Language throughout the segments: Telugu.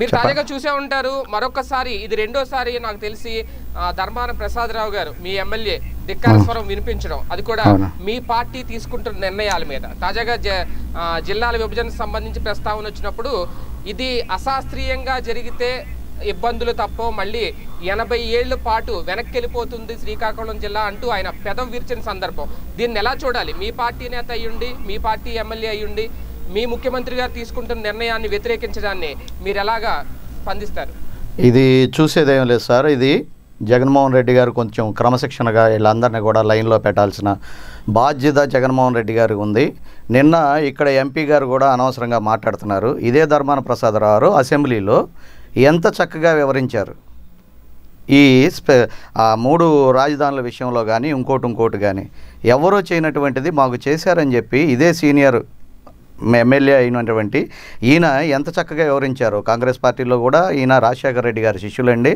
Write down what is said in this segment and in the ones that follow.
మీరు తాజాగా చూసే ఉంటారు మరొకసారి ఇది రెండోసారి నాకు తెలిసి ధర్మాన ప్రసాదరావు గారు మీ ఎమ్మెల్యే ధిక్కార స్వరం వినిపించడం అది కూడా మీ పార్టీ తీసుకుంటున్న నిర్ణయాల మీద తాజాగా జిల్లాల విభజనకు సంబంధించి ప్రస్తావన వచ్చినప్పుడు ఇది అశాస్త్రీయంగా జరిగితే ఇబ్బందులు తప్ప మళ్ళీ ఎనభై ఏళ్ల పాటు వెనక్కి వెళ్ళిపోతుంది శ్రీకాకుళం జిల్లా అంటూ ఆయన పెదం విరిచిన సందర్భం దీన్ని ఎలా చూడాలి మీ పార్టీ నేత అయ్యుండి మీ పార్టీ ఎమ్మెల్యే అయ్యుండి మీ ముఖ్యమంత్రి గారు తీసుకుంటున్న నిర్ణయాన్ని వ్యతిరేకించడాన్ని మీరు ఎలాగా స్పందిస్తారు ఇది చూసేదేం లేదు సార్ ఇది జగన్మోహన్ రెడ్డి గారు కొంచెం క్రమశిక్షణగా వీళ్ళందరినీ కూడా లైన్లో పెట్టాల్సిన బాధ్యత జగన్మోహన్ రెడ్డి గారికి ఉంది నిన్న ఇక్కడ ఎంపీ గారు కూడా అనవసరంగా మాట్లాడుతున్నారు ఇదే ధర్మాన ప్రసాదరావు అసెంబ్లీలో ఎంత చక్కగా వివరించారు ఈ మూడు రాజధానుల విషయంలో కానీ ఇంకోటి ఇంకోటి కానీ ఎవరో చేయనటువంటిది మాకు చేశారని చెప్పి ఇదే సీనియర్ ఎమ్మెల్యే అయినటువంటి ఈయన ఎంత చక్కగా వివరించారు కాంగ్రెస్ పార్టీలో కూడా ఈయన రాజశేఖర రెడ్డి గారి శిష్యులండి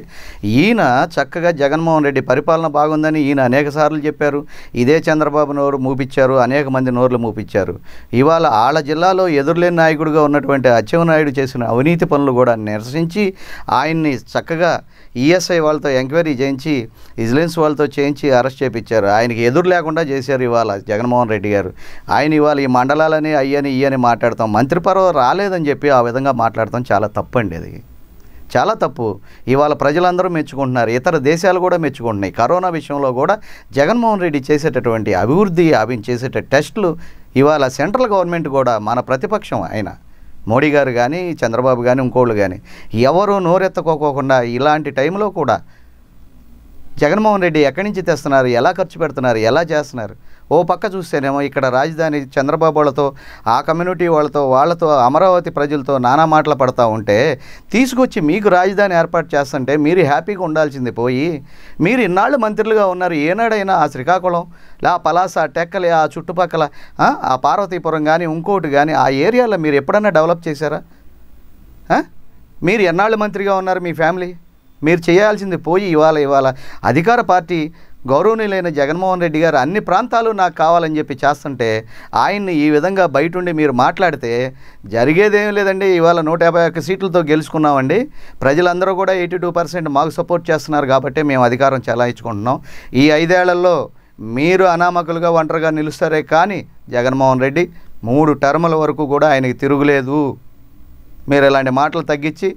ఈయన చక్కగా జగన్మోహన్ రెడ్డి పరిపాలన బాగుందని ఈయన అనేక సార్లు చెప్పారు ఇదే చంద్రబాబు నోరు మూపించారు అనేక మంది నోర్లు మూపించారు ఇవాళ ఆళ్ళ జిల్లాలో ఎదురులేని నాయకుడిగా ఉన్నటువంటి అచ్చెవనాయుడు చేసిన అవినీతి పనులు కూడా నిరసించి ఆయన్ని చక్కగా ఈఎస్ఐ వాళ్ళతో ఎంక్వైరీ చేయించి విజిలెన్స్ వాళ్ళతో చేయించి అరెస్ట్ చేపించారు ఆయనకి ఎదురు లేకుండా చేశారు ఇవాళ జగన్మోహన్ రెడ్డి గారు ఆయన ఇవాళ ఈ మండలాలని అయ్యని ఈయని అని మాట్లాడతాం మంత్రి పర్వం రాలేదని చెప్పి ఆ విధంగా మాట్లాడతాం చాలా తప్పు అండి అది చాలా తప్పు ఇవాళ ప్రజలందరూ మెచ్చుకుంటున్నారు ఇతర దేశాలు కూడా మెచ్చుకుంటున్నాయి కరోనా విషయంలో కూడా జగన్మోహన్ రెడ్డి చేసేటటువంటి అభివృద్ధి అవి చేసేట టెస్టులు ఇవాళ సెంట్రల్ గవర్నమెంట్ కూడా మన ప్రతిపక్షం ఆయన మోడీ గారు కానీ చంద్రబాబు కానీ ఇంకోళ్ళు కానీ ఎవరు నోరెత్తుకోకుండా ఇలాంటి టైంలో కూడా జగన్మోహన్ రెడ్డి ఎక్కడి నుంచి తెస్తున్నారు ఎలా ఖర్చు పెడుతున్నారు ఎలా చేస్తున్నారు ఓ పక్క చూస్తేనేమో ఇక్కడ రాజధాని చంద్రబాబు వాళ్ళతో ఆ కమ్యూనిటీ వాళ్ళతో వాళ్ళతో అమరావతి ప్రజలతో నానా మాటలు పడతా ఉంటే తీసుకొచ్చి మీకు రాజధాని ఏర్పాటు చేస్తుంటే మీరు హ్యాపీగా ఉండాల్సింది పోయి మీరు ఇన్నాళ్ళు మంత్రులుగా ఉన్నారు ఏనాడైనా ఆ శ్రీకాకుళం లే ఆ పలాస టెక్కలే ఆ చుట్టుపక్కల ఆ పార్వతీపురం కానీ ఇంకోటి కానీ ఆ ఏరియాలో మీరు ఎప్పుడన్నా డెవలప్ చేశారా మీరు ఎన్నాళ్ళు మంత్రిగా ఉన్నారు మీ ఫ్యామిలీ మీరు చేయాల్సింది పోయి ఇవాళ ఇవాళ అధికార పార్టీ గౌరవనీయులైన జగన్మోహన్ రెడ్డి గారు అన్ని ప్రాంతాలు నాకు కావాలని చెప్పి చేస్తుంటే ఆయన్ని ఈ విధంగా బయట ఉండి మీరు మాట్లాడితే జరిగేదేం లేదండి ఇవాళ నూట యాభై ఒక్క సీట్లతో గెలుచుకున్నామండి ప్రజలందరూ కూడా ఎయిటీ టూ పర్సెంట్ మాకు సపోర్ట్ చేస్తున్నారు కాబట్టి మేము అధికారం చెలాయించుకుంటున్నాం ఈ ఐదేళ్లలో మీరు అనామకులుగా ఒంటరిగా నిలుస్తారే కానీ జగన్మోహన్ రెడ్డి మూడు టర్ముల వరకు కూడా ఆయనకి తిరుగులేదు మీరు ఇలాంటి మాటలు తగ్గించి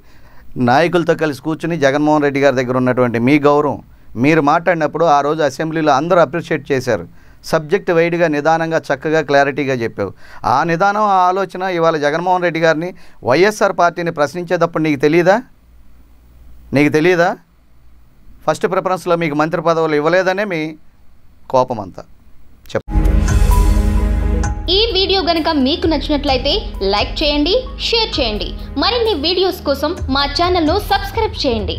నాయకులతో కలిసి కూర్చుని జగన్మోహన్ రెడ్డి గారి దగ్గర ఉన్నటువంటి మీ గౌరవం మీరు మాట్లాడినప్పుడు ఆ రోజు అసెంబ్లీలో అందరూ అప్రిషియేట్ చేశారు సబ్జెక్ట్ వైడ్గా నిదానంగా చక్కగా క్లారిటీగా చెప్పావు ఆ నిదానం ఆ ఆలోచన ఇవాళ జగన్మోహన్ రెడ్డి గారిని వైఎస్ఆర్ పార్టీని ప్రశ్నించేటప్పుడు నీకు తెలియదా నీకు తెలియదా ఫస్ట్ ప్రిఫరెన్స్లో మీకు మంత్రి పదవులు ఇవ్వలేదనే మీ కోపం అంతా చెప్ ఈ వీడియో గనుక మీకు నచ్చినట్లయితే లైక్ చేయండి షేర్ చేయండి మరిన్ని వీడియోస్ కోసం మా ఛానల్ను సబ్స్క్రైబ్ చేయండి